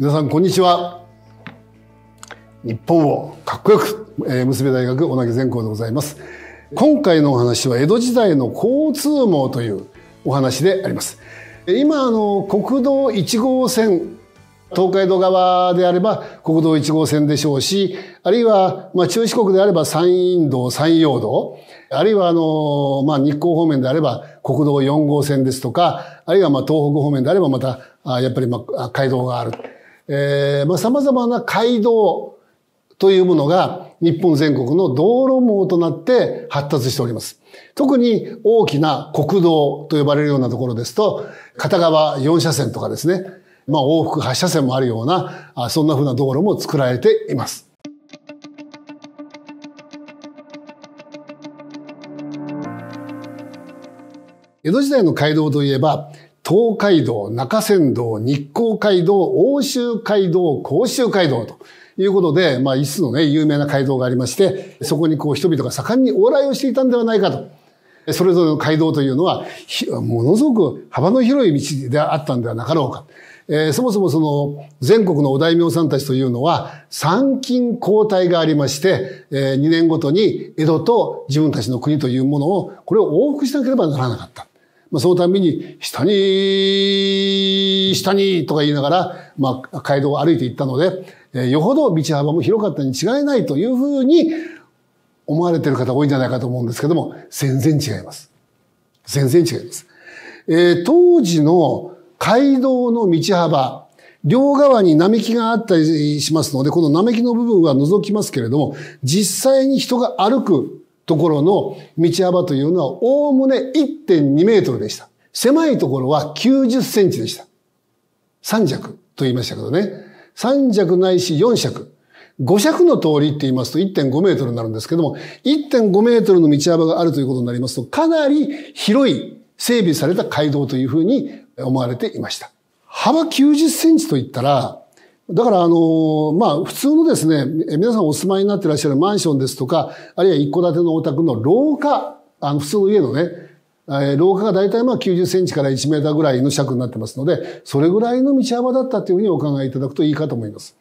皆さんこんにちは日本をかっこよく、えー、娘大学小竹全校でございます今回のお話は江戸時代の交通網というお話であります今あの国道1号線東海道側であれば国道1号線でしょうし、あるいは、まあ、中四国であれば山陰道、山陽道、あるいは、あの、まあ、日光方面であれば国道4号線ですとか、あるいは、まあ、東北方面であればまた、あやっぱり、まあ、街道がある。えー、まあ、様々な街道というものが日本全国の道路網となって発達しております。特に大きな国道と呼ばれるようなところですと、片側4車線とかですね、まあ往復8車線もあるような、そんなふうな道路も作られています。江戸時代の街道といえば、東海道、中山道、日光街道、欧州街道、甲州街道ということで、まあ、一つのね、有名な街道がありまして、そこにこう人々が盛んに往来をしていたんではないかと。それぞれの街道というのは、ものすごく幅の広い道であったんではなかろうか。えー、そもそもその全国のお大名さんたちというのは参勤交代がありまして、えー、2年ごとに江戸と自分たちの国というものをこれを往復しなければならなかった。まあ、そのたびに、下に、下にとか言いながら、まあ、街道を歩いていったので、えー、よほど道幅も広かったに違いないというふうに思われている方多いんじゃないかと思うんですけども、全然違います。全然違います。えー、当時の街道の道幅、両側に並木があったりしますので、この並木の部分は除きますけれども、実際に人が歩くところの道幅というのは、おおむね1.2メートルでした。狭いところは90センチでした。3尺と言いましたけどね。3尺ないし4尺。5尺の通りって言いますと1.5メートルになるんですけども、1.5メートルの道幅があるということになりますと、かなり広い整備された街道というふうに思われていました。幅90センチと言ったら、だから、あの、まあ、普通のですね、皆さんお住まいになってらっしゃるマンションですとか、あるいは一戸建てのお宅の廊下、あの、普通の家のね、え廊下が大体まあ90センチから1メーターぐらいの尺になってますので、それぐらいの道幅だったというふうにお考えいただくといいかと思います。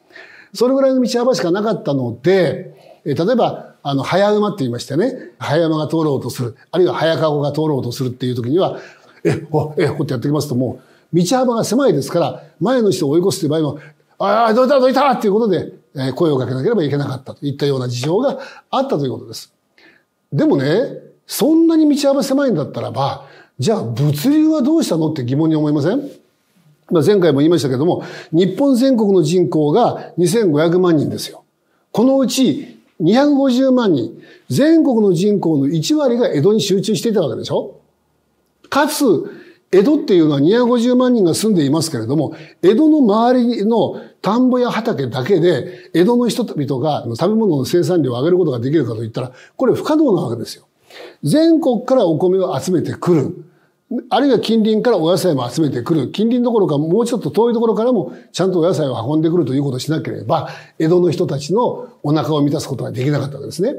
それぐらいの道幅しかなかったので、え例えば、あの、早馬って言いましてね、早馬が通ろうとする、あるいは早籠が通ろうとするっていう時には、え、ほ、え、ほってやってきますともう、道幅が狭いですから、前の人を追い越すという場合も、ああ、どいたどいたっていうことで、声をかけなければいけなかったといったような事情があったということです。でもね、そんなに道幅狭いんだったらば、じゃあ物流はどうしたのって疑問に思いません前回も言いましたけども、日本全国の人口が2500万人ですよ。このうち250万人、全国の人口の1割が江戸に集中していたわけでしょかつ、江戸っていうのは250万人が住んでいますけれども、江戸の周りの田んぼや畑だけで、江戸の人々が食べ物の生産量を上げることができるかといったら、これ不可能なわけですよ。全国からお米を集めてくる。あるいは近隣からお野菜も集めてくる。近隣どころかもうちょっと遠いところからもちゃんとお野菜を運んでくるということをしなければ、江戸の人たちのお腹を満たすことができなかったわけですね。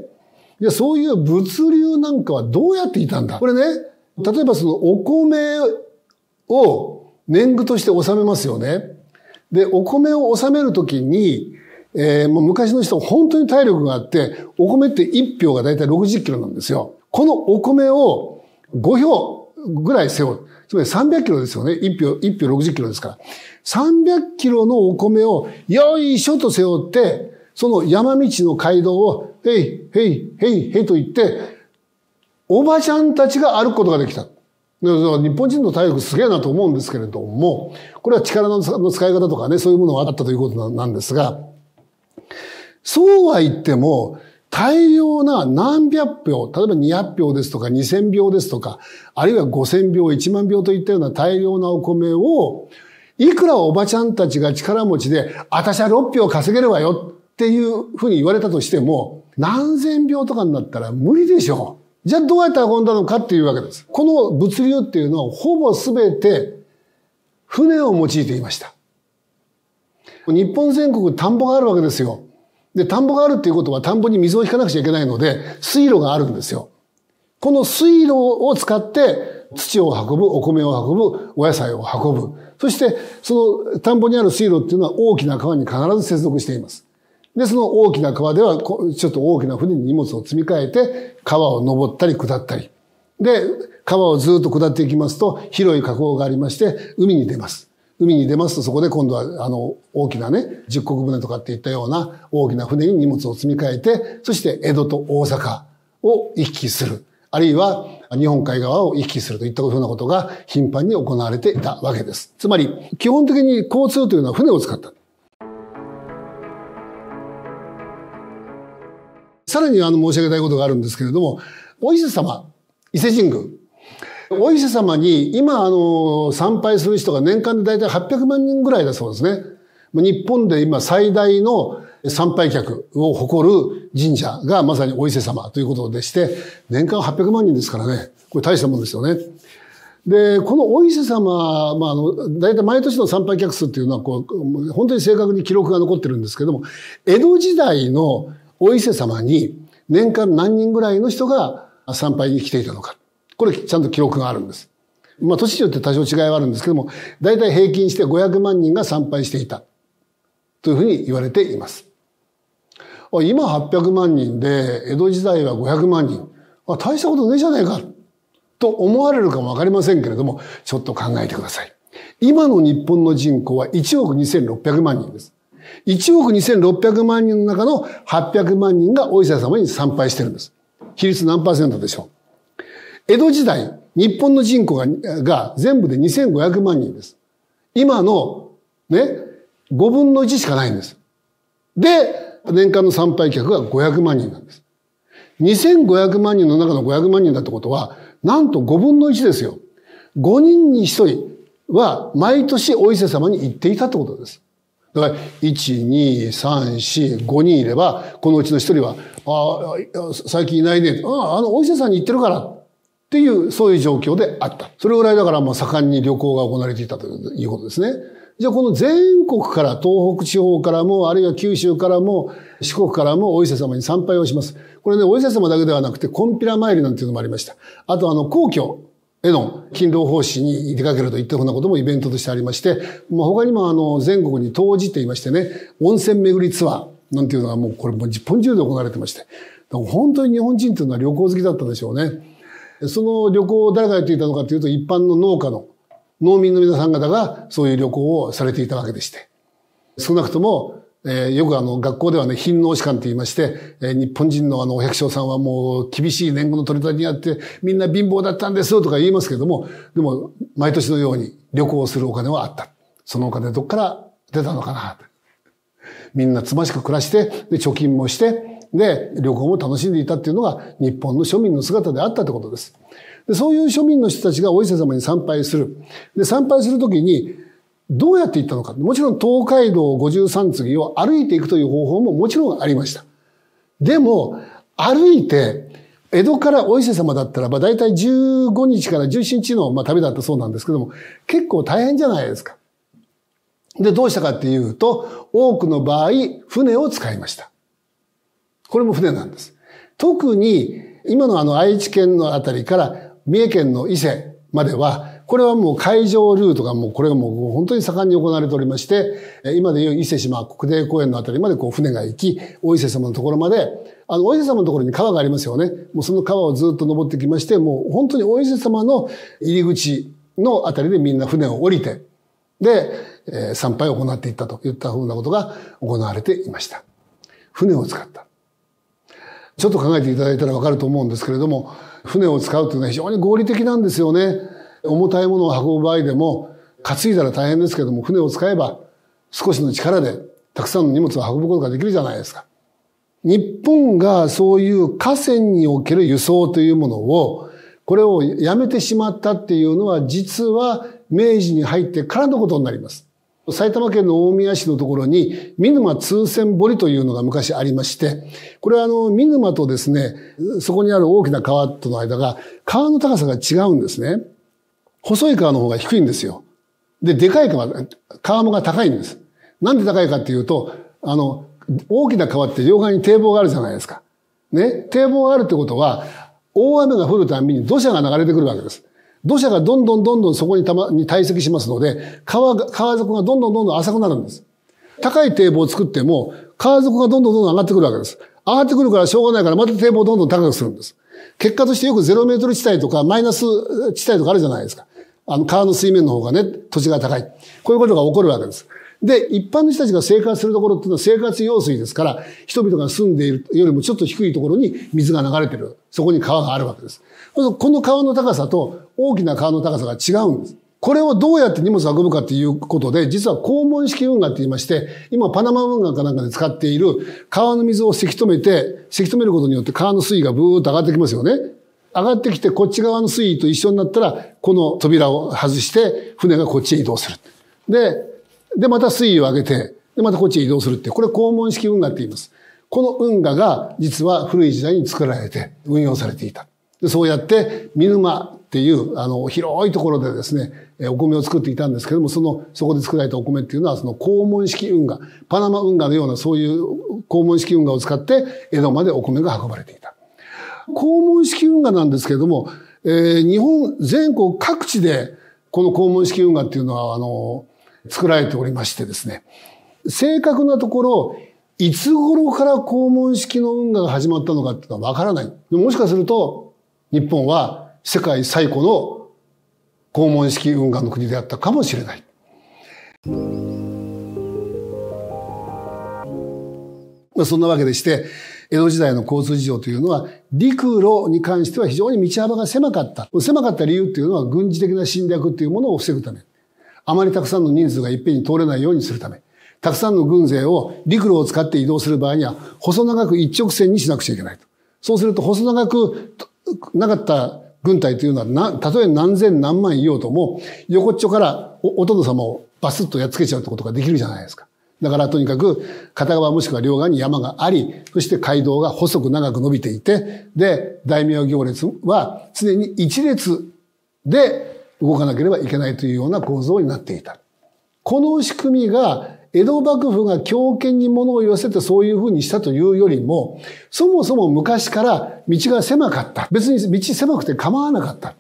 じゃあそういう物流なんかはどうやっていたんだこれね、例えばそのお米を年貢として納めますよね。で、お米を納めるときに、えー、もう昔の人本当に体力があって、お米って1票がだいたい60キロなんですよ。このお米を5票ぐらい背負う。つまり300キロですよね。1票、1票60キロですから。300キロのお米をよいしょと背負って、その山道の街道を、へい、へい、へい、へいと言って、おばちゃんたちが歩くことができた。日本人の体力すげえなと思うんですけれども、これは力の使い方とかね、そういうものがあったということなんですが、そうは言っても、大量な何百票、例えば200票ですとか2000票ですとか、あるいは5000票、1万票といったような大量なお米を、いくらおばちゃんたちが力持ちで、私は6票稼げるわよっていうふうに言われたとしても、何千票とかになったら無理でしょう。じゃあどうやって運んだのかっていうわけです。この物流っていうのはほぼ全て船を用いていました。日本全国田んぼがあるわけですよ。で、田んぼがあるっていうことは田んぼに水を引かなくちゃいけないので、水路があるんですよ。この水路を使って土を運ぶ、お米を運ぶ、お野菜を運ぶ。そして、その田んぼにある水路っていうのは大きな川に必ず接続しています。で、その大きな川では、ちょっと大きな船に荷物を積み替えて、川を登ったり下ったり。で、川をずっと下っていきますと、広い河口がありまして、海に出ます。海に出ますと、そこで今度は、あの、大きなね、十国船とかっていったような大きな船に荷物を積み替えて、そして江戸と大阪を行き来する。あるいは、日本海側を行き来するといったようなことが頻繁に行われていたわけです。つまり、基本的に交通というのは船を使った。さらにあの申し上げたいことがあるんですけれども、お伊勢様、伊勢神宮。お伊勢様に今あの参拝する人が年間で大体800万人ぐらいだそうですね。日本で今最大の参拝客を誇る神社がまさにお伊勢様ということでして、年間800万人ですからね、これ大したもんですよね。で、このお伊勢様、まあ、あの、大体毎年の参拝客数っていうのは、こう、本当に正確に記録が残ってるんですけども、江戸時代のお伊勢様に年間何人ぐらいの人が参拝に来ていたのか。これちゃんと記録があるんです。まあ、年によって多少違いはあるんですけども、大体平均して500万人が参拝していた。というふうに言われています。今800万人で、江戸時代は500万人。あ大したことねえじゃねえか。と思われるかもわかりませんけれども、ちょっと考えてください。今の日本の人口は1億2600万人です。1億2600万人の中の800万人がお伊勢様に参拝してるんです。比率何パーセントでしょう江戸時代、日本の人口がが全部で2500万人です。今のね、5分の1しかないんです。で、年間の参拝客が500万人なんです。2500万人の中の500万人だってことは、なんと5分の1ですよ。5人に1人は毎年お伊勢様に行っていたってことです。だから、1、2、3、4、5人いれば、このうちの1人は、ああ、最近いないね。ああ、あの、お医者さんに行ってるから。っていう、そういう状況であった。それぐらいだから、もう盛んに旅行が行われていたということですね。じゃあ、この全国から、東北地方からも、あるいは九州からも、四国からも、お伊勢様に参拝をします。これね、お伊勢様だけではなくて、コンピラ参りなんていうのもありました。あと、あの、皇居。への勤労奉仕に出かけるといったようなこともイベントとしてありまして、まあ、他にもあの全国に当時って言いましてね、温泉巡りツアーなんていうのがもうこれも日本中で行われてまして、本当に日本人というのは旅行好きだったでしょうね。その旅行を誰がやっていたのかというと一般の農家の農民の皆さん方がそういう旅行をされていたわけでして、少なくともえー、よくあの、学校ではね、貧農士官って言いまして、えー、日本人のあの、お百姓さんはもう、厳しい年貢の取り立てにあって、みんな貧乏だったんですよとか言いますけども、でも、毎年のように旅行するお金はあった。そのお金どっから出たのかな。みんなつましく暮らして、で、貯金もして、で、旅行も楽しんでいたっていうのが、日本の庶民の姿であったってことです。でそういう庶民の人たちがお伊勢様に参拝する。で、参拝するときに、どうやって行ったのか。もちろん東海道五十三次を歩いていくという方法ももちろんありました。でも、歩いて、江戸からお伊勢様だったらば、だいたい15日から17日の、まあ、旅だったそうなんですけども、結構大変じゃないですか。で、どうしたかっていうと、多くの場合、船を使いました。これも船なんです。特に、今のあの愛知県のあたりから三重県の伊勢までは、これはもう海上ルートがもう、これがもう本当に盛んに行われておりまして、今でいう伊勢島国定公園のあたりまでこう船が行き、お伊勢様のところまで、あの、お伊勢様のところに川がありますよね。もうその川をずっと登ってきまして、もう本当にお伊勢様の入り口のあたりでみんな船を降りて、で、えー、参拝を行っていったといったふうなことが行われていました。船を使った。ちょっと考えていただいたらわかると思うんですけれども、船を使うというのは非常に合理的なんですよね。重たいものを運ぶ場合でも、担いだら大変ですけども、船を使えば少しの力でたくさんの荷物を運ぶことができるじゃないですか。日本がそういう河川における輸送というものを、これをやめてしまったっていうのは、実は明治に入ってからのことになります。埼玉県の大宮市のところに、見沼通船堀というのが昔ありまして、これはあの、見沼とですね、そこにある大きな川との間が、川の高さが違うんですね。細い川の方が低いんですよ。で、でかい川、川もが高いんです。なんで高いかっていうと、あの、大きな川って両側に堤防があるじゃないですか。ね。堤防があるってことは、大雨が降るたびに土砂が流れてくるわけです。土砂がどんどんどんどんそこにたま、に堆積しますので、川が、川底がどんどんどんどん浅くなるんです。高い堤防を作っても、川底がどんどんどんどん上がってくるわけです。上がってくるからしょうがないから、また堤防をどんどん高くするんです。結果としてよく0メートル地帯とかマイナス地帯とかあるじゃないですか。あの、川の水面の方がね、土地が高い。こういうことが起こるわけです。で、一般の人たちが生活するところっていうのは生活用水ですから、人々が住んでいるよりもちょっと低いところに水が流れてる。そこに川があるわけです。この川の高さと大きな川の高さが違うんです。これをどうやって荷物を運ぶかということで、実は肛門式運河って言いまして、今パナマ運河かなんかで使っている川の水をせき止めて、せき止めることによって川の水位がブーッと上がってきますよね。上がってきてこっち側の水位と一緒になったら、この扉を外して船がこっちへ移動する。で、で、また水位を上げて、で、またこっちへ移動するって、これ肛門式運河って言います。この運河が実は古い時代に作られて運用されていた。でそうやって見沼っていうあの広いところでですねお米を作っていたんですけどもそのそこで作られたお米っていうのはその肛門式運河パナマ運河のようなそういう肛門式運河を使って江戸までお米が運ばれていた。肛門式運河なんですけども、えー、日本全国各地でこの肛門式運河っていうのはあの作られておりましてですね正確なところいつ頃から肛門式の運河が始まったのかっていうのはわからない。もしかすると日本は世界最古の拷問式運河の国であったかもしれない。まあ、そんなわけでして、江戸時代の交通事情というのは、陸路に関しては非常に道幅が狭かった。狭かった理由っていうのは、軍事的な侵略っていうものを防ぐため。あまりたくさんの人数がいっぺんに通れないようにするため。たくさんの軍勢を陸路を使って移動する場合には、細長く一直線にしなくちゃいけないと。そうすると、細長くなかった軍隊というのは、たとえ何千何万いようとも、横っちょからお殿様をバスッとやっつけちゃうってことができるじゃないですか。だからとにかく片側もしくは両側に山があり、そして街道が細く長く伸びていて、で、大名行列は常に一列で動かなければいけないというような構造になっていた。この仕組みが江戸幕府が強権に物を言わせてそういうふうにしたというよりも、そもそも昔から道が狭かった。別に道狭くて構わなかった。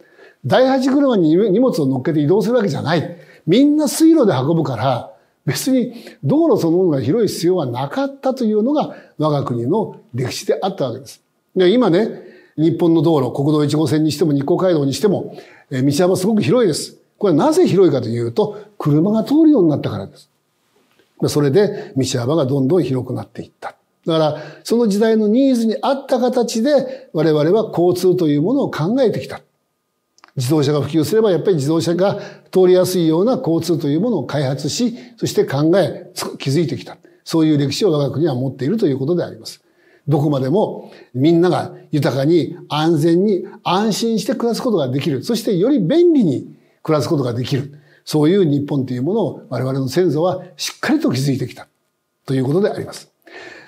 第八車に荷物を乗っけて移動するわけじゃない。みんな水路で運ぶから、別に道路そのものが広い必要はなかったというのが我が国の歴史であったわけです。で今ね、日本の道路、国道1号線にしても日光街道にしても、道幅すごく広いです。これはなぜ広いかというと、車が通るようになったからです。それで道幅がどんどん広くなっていった。だから、その時代のニーズに合った形で我々は交通というものを考えてきた。自動車が普及すれば、やっぱり自動車が通りやすいような交通というものを開発し、そして考え、気づいてきた。そういう歴史を我が国は持っているということであります。どこまでもみんなが豊かに安全に安心して暮らすことができる。そしてより便利に暮らすことができる。そういう日本というものを我々の先祖はしっかりと築いてきたということであります。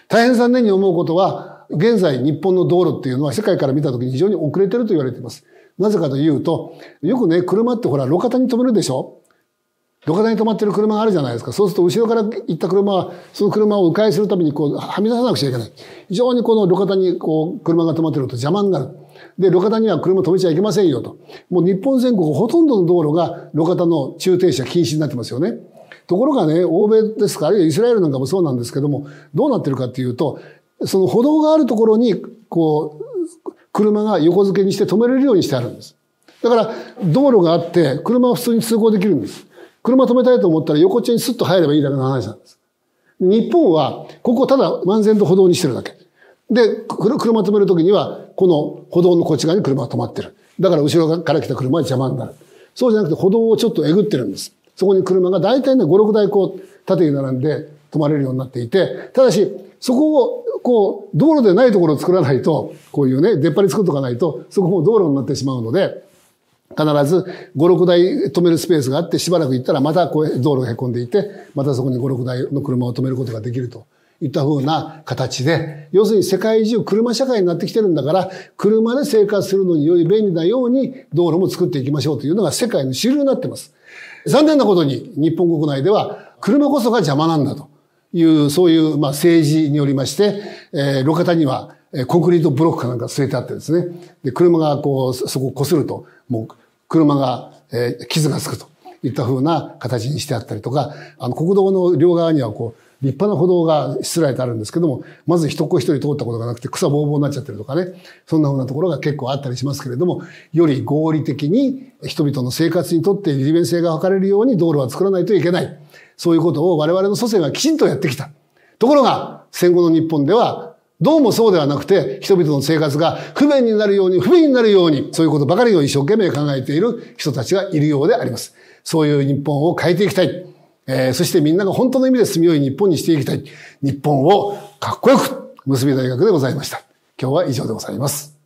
大変残念に思うことは、現在日本の道路っていうのは世界から見た時に非常に遅れてると言われています。なぜかというと、よくね、車ってほら、路肩に止めるでしょ路肩に止まってる車があるじゃないですか。そうすると、後ろから行った車は、その車を迂回するために、こう、はみ出さなくちゃいけない。非常にこの路肩に、こう、車が止まってると邪魔になる。で、路肩には車止めちゃいけませんよと。もう日本全国ほとんどの道路が路肩の駐停車禁止になってますよね。ところがね、欧米ですか、あるいはイスラエルなんかもそうなんですけども、どうなってるかっていうと、その歩道があるところに、こう、車が横付けにして止めれるようにしてあるんです。だから、道路があって、車は普通に通行できるんです。車止めたいと思ったら横っちょにスッと入ればいいだけの話なんです。日本は、ここただ漫然と歩道にしてるだけ。で、車止めるときには、この歩道のこっち側に車が止まってる。だから後ろから来た車は邪魔になる。そうじゃなくて歩道をちょっとえぐってるんです。そこに車が大体ね、5、6台こう、縦に並んで止まれるようになっていて、ただし、そこを、こう、道路でないところを作らないと、こういうね、出っ張り作っとかないと、そこも道路になってしまうので、必ず5、6台止めるスペースがあって、しばらく行ったらまたこう道路が凹んでいて、またそこに5、6台の車を止めることができると。いったふうな形で、要するに世界中車社会になってきてるんだから、車で生活するのにより便利なように道路も作っていきましょうというのが世界の主流になってます。残念なことに日本国内では車こそが邪魔なんだという、そういうまあ政治によりまして、えー、路肩にはコンクリートブロックかなんか据えてあってですね、で車がこう、そこを擦ると、もう車が、えー、傷がつくといったふうな形にしてあったりとか、あの国道の両側にはこう、立派な歩道がしつらえてあるんですけども、まず一子一人通ったことがなくて草ぼうぼうになっちゃってるとかね、そんなふうなところが結構あったりしますけれども、より合理的に人々の生活にとって利便性が図れるように道路は作らないといけない。そういうことを我々の祖先はきちんとやってきた。ところが、戦後の日本では、どうもそうではなくて、人々の生活が不便になるように、不便になるように、そういうことばかりを一生懸命考えている人たちがいるようであります。そういう日本を変えていきたい。えー、そしてみんなが本当の意味で住みよい日本にしていきたい。日本をかっこよく結び大学でございました。今日は以上でございます。